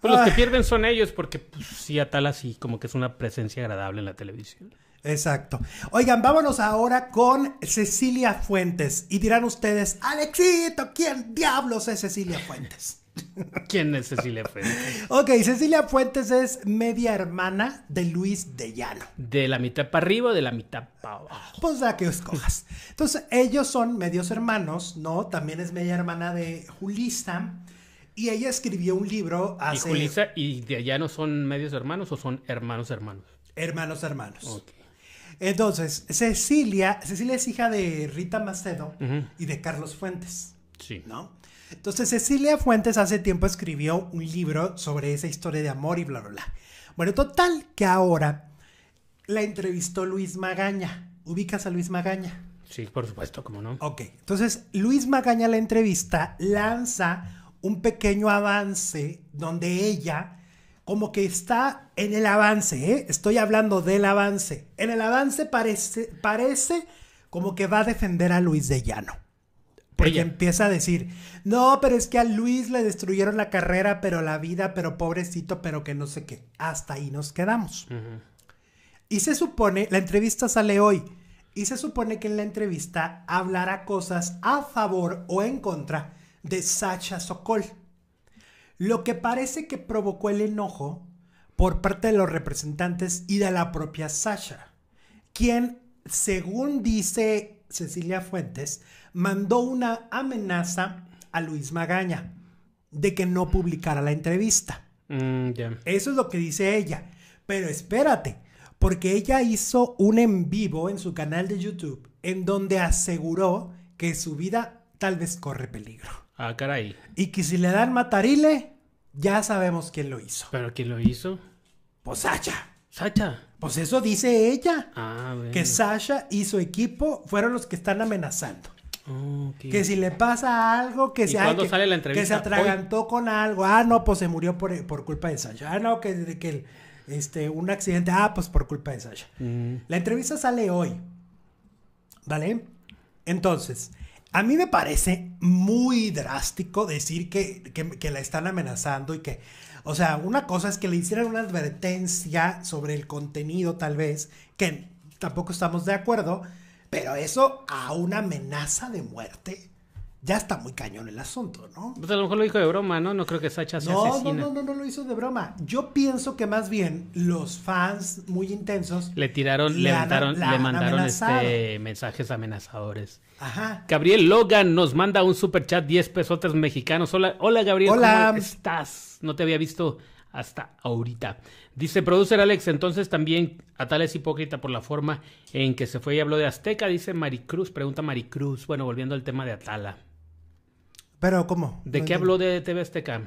Pues los que pierden son ellos, porque pues, sí, tal sí, como que es una presencia agradable en la televisión. Exacto. Oigan, vámonos ahora con Cecilia Fuentes. Y dirán ustedes, Alexito, ¿quién diablos es Cecilia Fuentes? ¿Quién es Cecilia Fuentes? ok, Cecilia Fuentes es media hermana de Luis de Llano. De la mitad para arriba o de la mitad para abajo. Pues da que escojas. Entonces, ellos son medios hermanos, ¿no? También es media hermana de Julissa. Y ella escribió un libro hace... ¿Y Julissa y de allá no son medios hermanos o son hermanos hermanos? Hermanos hermanos. Entonces, Cecilia, Cecilia es hija de Rita Macedo y de Carlos Fuentes. Sí. ¿No? Entonces, Cecilia Fuentes hace tiempo escribió un libro sobre esa historia de amor y bla, bla, bla. Bueno, total que ahora la entrevistó Luis Magaña. ¿Ubicas a Luis Magaña? Sí, por supuesto, ¿Cómo no. Ok, entonces Luis Magaña la entrevista, lanza un pequeño avance donde ella como que está en el avance, ¿eh? estoy hablando del avance. En el avance parece, parece como que va a defender a Luis de Llano. Porque empieza a decir, no, pero es que a Luis le destruyeron la carrera, pero la vida, pero pobrecito, pero que no sé qué. Hasta ahí nos quedamos. Y se supone, la entrevista sale hoy, y se supone que en la entrevista hablará cosas a favor o en contra de Sasha Sokol, lo que parece que provocó el enojo por parte de los representantes y de la propia Sasha, quien, según dice Cecilia Fuentes, mandó una amenaza a Luis Magaña de que no publicara la entrevista. Mm, Eso es lo que dice ella. Pero espérate, porque ella hizo un en vivo en su canal de YouTube en donde aseguró que su vida tal vez corre peligro. Ah, caray. Y que si le dan matarile, ya sabemos quién lo hizo. ¿Pero quién lo hizo? Pues Sasha. ¿Sasha? Pues eso dice ella. Ah, que Sasha y su equipo fueron los que están amenazando. Que si le pasa algo, que, se, sale la entrevista? se atragantó con algo. Ah, no, pues se murió por, culpa de Sasha. Ah, no, que, que este, un accidente. Ah, pues por culpa de Sasha. Mm. La entrevista sale hoy. ¿Vale? Entonces, a mí me parece muy drástico decir que, la están amenazando y que, o sea, una cosa es que le hicieran una advertencia sobre el contenido tal vez, que tampoco estamos de acuerdo, pero eso a una amenaza de muerte ya está muy cañón el asunto, ¿no? Pues a lo mejor lo dijo de broma, ¿no? No creo que Sacha sea no, No, no, no, no lo hizo de broma. Yo pienso que más bien los fans muy intensos le tiraron, le, le mandaron este, mensajes amenazadores. Ajá. Gabriel Logan nos manda un super chat 10 pesotes mexicanos. Hola, hola Gabriel, hola. ¿cómo estás? No te había visto hasta ahorita. Dice producer Alex, entonces también Atala es hipócrita por la forma en que se fue y habló de Azteca, dice Maricruz, pregunta Maricruz. Bueno, volviendo al tema de Atala. Pero ¿cómo? ¿De qué habló de TV Azteca?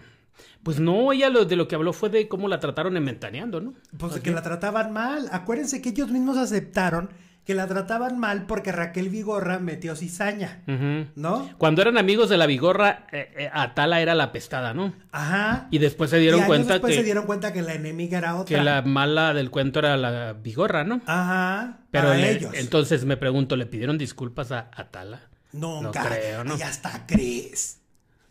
Pues no, ella de lo que habló fue de cómo la trataron en ¿no? Pues que la trataban mal. Acuérdense que ellos mismos aceptaron que la trataban mal porque Raquel Vigorra metió cizaña, ¿no? Cuando eran amigos de la Vigorra, eh, eh, Atala era la pestada, ¿no? Ajá. Y después se dieron cuenta después se dieron cuenta que la enemiga era otra. Que la mala del cuento era la Vigorra, ¿no? Ajá. Pero ellos. entonces me pregunto, ¿le pidieron disculpas a Atala? Nunca. No creo, ¿no? Ya está, Cris.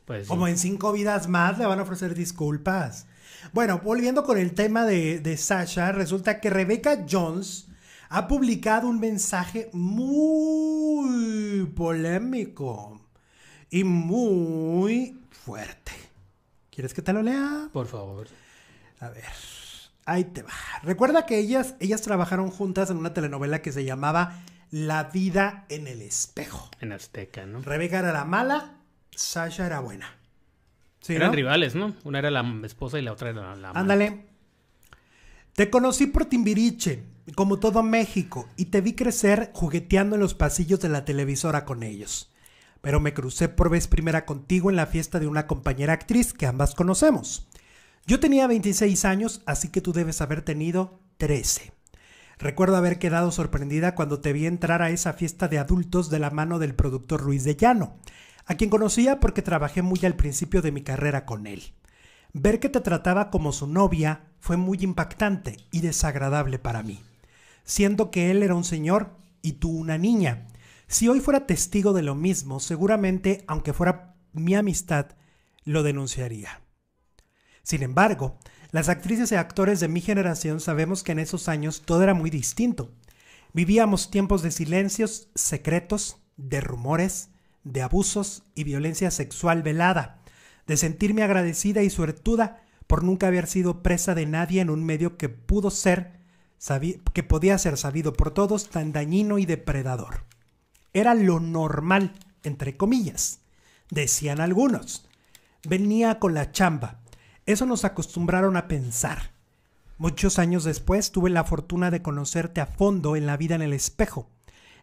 Pues, Como en cinco vidas más le van a ofrecer disculpas. Bueno, volviendo con el tema de, Sasha, resulta que Rebecca Jones ha publicado un mensaje muy polémico y muy fuerte. ¿Quieres que te lo lea? Por favor. A ver, ahí te va. Recuerda que ellas, ellas trabajaron juntas en una telenovela que se llamaba La vida en el espejo. En Azteca, ¿no? Rebeca era la mala Sasha era buena. Eran rivales, ¿no? Una era la esposa y la otra era la. Ándale. Te conocí por Timbiriche, como todo México, y te vi crecer jugueteando en los pasillos de la televisora con ellos. Pero me crucé por vez primera contigo en la fiesta de una compañera actriz que ambas conocemos. Yo tenía 26 años, así que tú debes haber tenido 13. Recuerdo haber quedado sorprendida cuando te vi entrar a esa fiesta de adultos de la mano del productor Ruiz de Llano, a quien conocía porque trabajé muy al principio de mi carrera con él. Ver que te trataba como su novia fue muy impactante y desagradable para mí, siendo que él era un señor y tú una niña. Si hoy fuera testigo de lo mismo, seguramente, aunque fuera mi amistad, lo denunciaría. Sin embargo, las actrices y actores de mi generación sabemos que en esos años todo era muy distinto. Vivíamos tiempos de silencios, secretos, de rumores, de abusos y violencia sexual velada, de sentirme agradecida y suertuda por nunca haber sido presa de nadie en un medio que pudo ser, que podía ser sabido por todos, tan dañino y depredador. Era lo normal, entre comillas, decían algunos. Venía con la chamba. Eso nos acostumbraron a pensar. Muchos años después tuve la fortuna de conocerte a fondo en la vida en el espejo,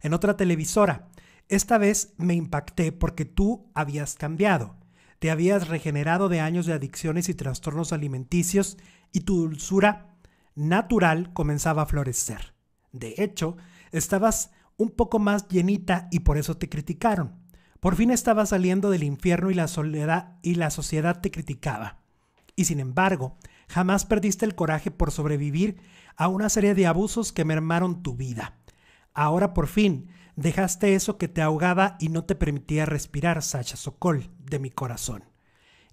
en otra televisora, esta vez me impacté porque tú habías cambiado. Te habías regenerado de años de adicciones y trastornos alimenticios y tu dulzura natural comenzaba a florecer. De hecho, estabas un poco más llenita y por eso te criticaron. Por fin estabas saliendo del infierno y la soledad y la sociedad te criticaba. Y sin embargo, jamás perdiste el coraje por sobrevivir a una serie de abusos que mermaron tu vida. Ahora por fin Dejaste eso que te ahogaba y no te permitía respirar, Sacha Sokol, de mi corazón.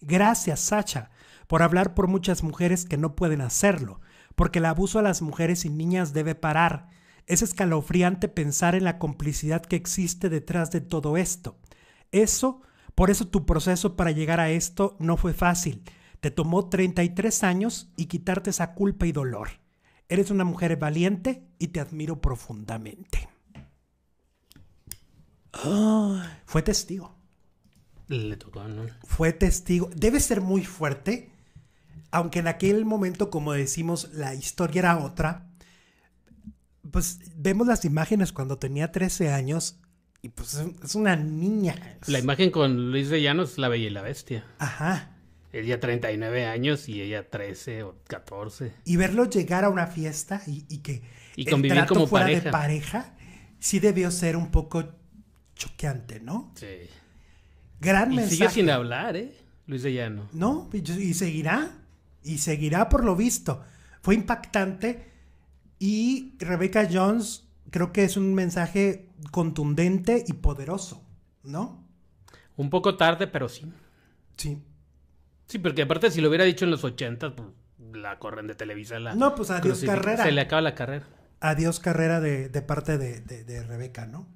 Gracias, Sacha, por hablar por muchas mujeres que no pueden hacerlo, porque el abuso a las mujeres y niñas debe parar. Es escalofriante pensar en la complicidad que existe detrás de todo esto. Eso, por eso tu proceso para llegar a esto no fue fácil. Te tomó 33 años y quitarte esa culpa y dolor. Eres una mujer valiente y te admiro profundamente fue testigo. Le tocó, Fue testigo. Debe ser muy fuerte, aunque en aquel momento, como decimos, la historia era otra. Pues vemos las imágenes cuando tenía 13 años y pues es una niña. La imagen con Luis de La Bella y la Bestia. Ajá. Ella 39 años y ella 13 o 14. Y verlo llegar a una fiesta y, que y fuera de pareja, sí debió ser un poco choqueante, ¿no? Sí. Gran y mensaje. Sigue sin hablar, ¿eh? Luis de Llano. No, y, seguirá. Y seguirá por lo visto. Fue impactante. Y Rebecca Jones creo que es un mensaje contundente y poderoso, ¿no? Un poco tarde, pero sí. Sí. Sí, porque aparte si lo hubiera dicho en los ochentas pues, la corren de Televisa. La no, pues adiós carrera. Se le acaba la carrera. Adiós carrera de, parte de, de, de Rebeca, ¿no?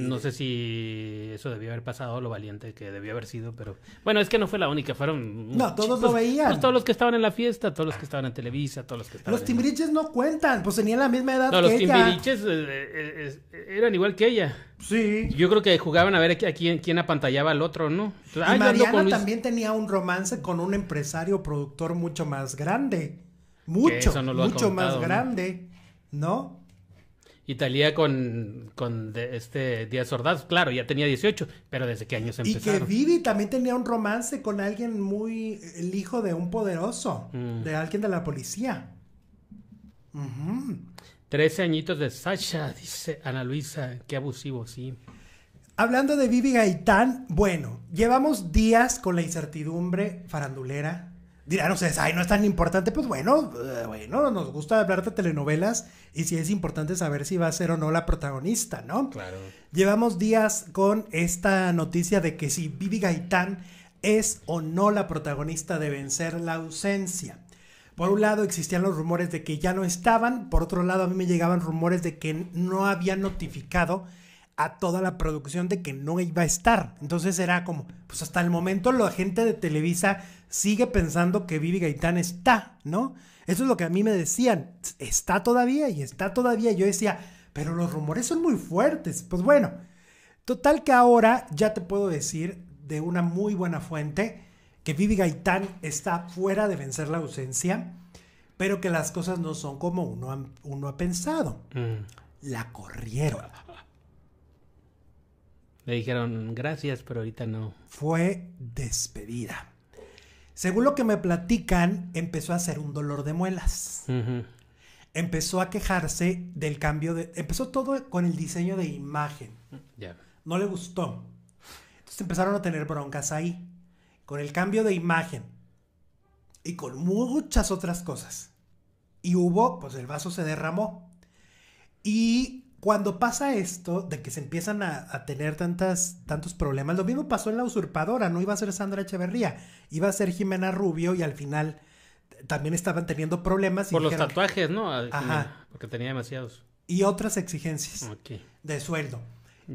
no sé si eso debió haber pasado, lo valiente que debió haber sido, pero bueno, es que no fue la única, fueron... No, todos lo pues, veían. Pues, todos los que estaban en la fiesta, todos los que estaban en Televisa, todos los que estaban... Los en... no cuentan, pues tenían la misma edad. que los ella. Los eh, eh eran igual que ella. Sí. Yo creo que jugaban a ver a quién, apantallaba al otro, ¿no? Ah, y Mariana también tenía un romance con un empresario productor mucho más grande. Mucho, no mucho más grande, ¿no? Y con, este Díaz Ordaz, claro, ya tenía 18, pero ¿desde qué años empezaron? Y que Vivi también tenía un romance con alguien muy... el hijo de un poderoso, mm. de alguien de la policía. Trece añitos de Sasha, dice Ana Luisa, qué abusivo, sí. Hablando de Vivi Gaitán, bueno, llevamos días con la incertidumbre farandulera Dirán ustedes, ay, no es tan importante. Pues bueno, eh, bueno, nos gusta hablar de telenovelas y si es importante saber si va a ser o no la protagonista, ¿no? Claro. Llevamos días con esta noticia de que si Vivi Gaitán es o no la protagonista de vencer la ausencia. Por un lado existían los rumores de que ya no estaban, por otro lado a mí me llegaban rumores de que no había notificado a toda la producción de que no iba a estar. Entonces era como, pues hasta el momento la gente de Televisa sigue pensando que Vivi Gaitán está, ¿no? Eso es lo que a mí me decían, está todavía y está todavía. Yo decía, pero los rumores son muy fuertes. Pues bueno, total que ahora ya te puedo decir de una muy buena fuente que Vivi Gaitán está fuera de vencer la ausencia, pero que las cosas no son como uno ha, uno ha pensado. Mm. La corrieron. Le dijeron gracias, pero ahorita no. Fue despedida. Según lo que me platican, empezó a hacer un dolor de muelas. Empezó a quejarse del cambio de... Empezó todo con el diseño de imagen. ya No le gustó. Entonces empezaron a tener broncas ahí. Con el cambio de imagen. Y con muchas otras cosas. Y hubo, pues el vaso se derramó. Y cuando pasa esto de que se empiezan a, tener tantas, tantos problemas, lo mismo pasó en La Usurpadora, no iba a ser Sandra Echeverría, iba a ser Jimena Rubio y al final también estaban teniendo problemas. Por los tatuajes, ¿no? Ajá. Porque tenía demasiados. Y otras exigencias de sueldo.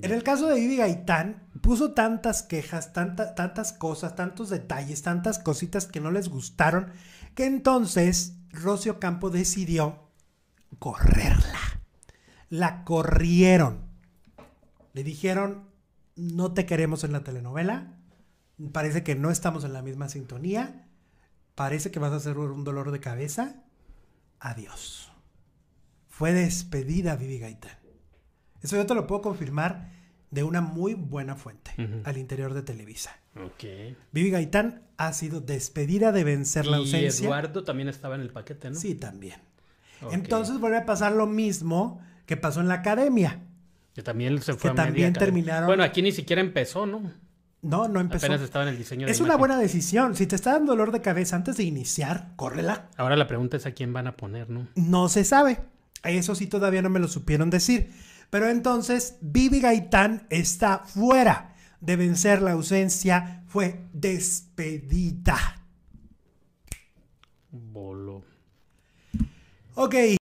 En el caso de Vivi Gaitán, puso tantas quejas, tantas cosas, tantos detalles, tantas cositas que no les gustaron, que entonces Rocio Campo decidió correrla la corrieron. Le dijeron, no te queremos en la telenovela, parece que no estamos en la misma sintonía, parece que vas a hacer un dolor de cabeza, adiós. Fue despedida Vivi Gaitán. Eso yo te lo puedo confirmar de una muy buena fuente al interior de Televisa. Vivi Gaitán ha sido despedida de vencer la ausencia. Y Eduardo también estaba en el paquete, ¿no? Sí, también. Entonces vuelve a pasar lo mismo ¿Qué pasó en la academia. Que también se fue a también terminaron. Bueno, aquí ni siquiera empezó, ¿no? No, no empezó. Apenas estaba en el diseño. De es una buena decisión. Si te está dando dolor de cabeza antes de iniciar, córrela. Ahora la pregunta es a quién van a poner, ¿no? No se sabe. Eso sí todavía no me lo supieron decir. Pero entonces, Vivi Gaitán está fuera de vencer la ausencia. Fue despedida. Bolo. Ok.